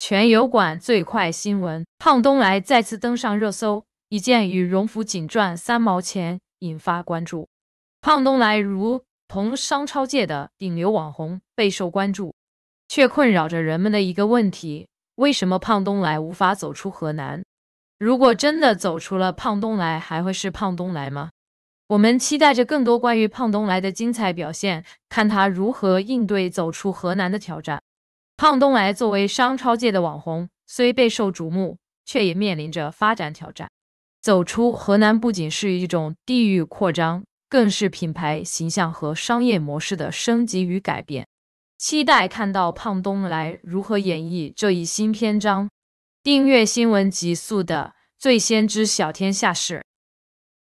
全油管最快新闻：胖东来再次登上热搜，一件羽绒服仅赚三毛钱，引发关注。胖东来如同商超界的顶流网红，备受关注，却困扰着人们的一个问题：为什么胖东来无法走出河南？如果真的走出了胖东来，还会是胖东来吗？我们期待着更多关于胖东来的精彩表现，看他如何应对走出河南的挑战。胖东来作为商超界的网红，虽备受瞩目，却也面临着发展挑战。走出河南不仅是一种地域扩张，更是品牌形象和商业模式的升级与改变。期待看到胖东来如何演绎这一新篇章。订阅《新闻极速》的，最先知晓天下事。